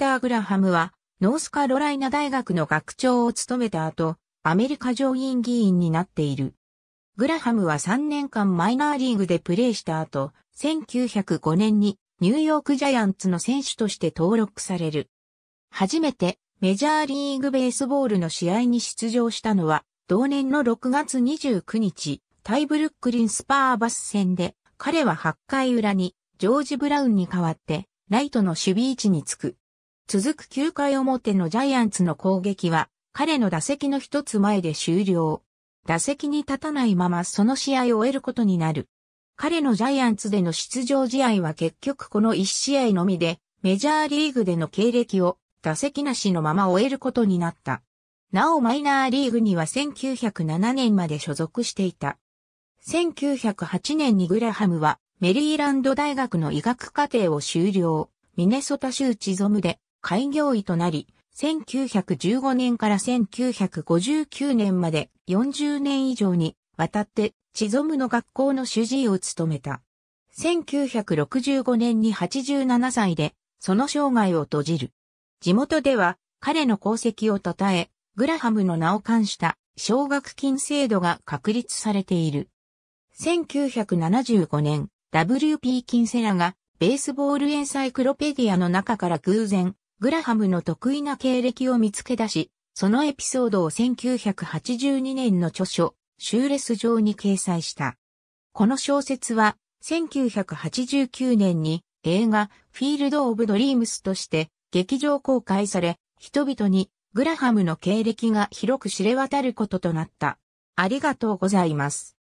ター・グラハムは、ノースカロライナ大学の学長を務めた後、アメリカ上院議員になっている。グラハムは3年間マイナーリーグでプレーした後、1905年にニューヨークジャイアンツの選手として登録される。初めてメジャーリーグベースボールの試合に出場したのは、同年の6月29日、タイブルックリンスパーバス戦で、彼は8回裏にジョージ・ブラウンに代わって、ライトの守備位置につく。続く9回表のジャイアンツの攻撃は、彼の打席の一つ前で終了。打席に立たないままその試合を終えることになる。彼のジャイアンツでの出場試合は結局この1試合のみで、メジャーリーグでの経歴を打席なしのまま終えることになった。なおマイナーリーグには1907年まで所属していた。1908年にグラハムはメリーランド大学の医学課程を修了、ミネソタ州チゾムで開業医となり、1915年から1959年まで40年以上にわたってチゾムの学校の主治医を務めた。1965年に87歳でその生涯を閉じる。地元では彼の功績を称え、グラハムの名を冠した奨学金制度が確立されている。1975年、W.P. キンセラがベースボールエンサイクロペディアの中から偶然グラハムの得意な経歴を見つけ出し、そのエピソードを1982年の著書、シューレス上に掲載した。この小説は、1989年に映画、フィールド・オブ・ドリームスとして劇場公開され、人々にグラハムの経歴が広く知れ渡ることとなった。ありがとうございます。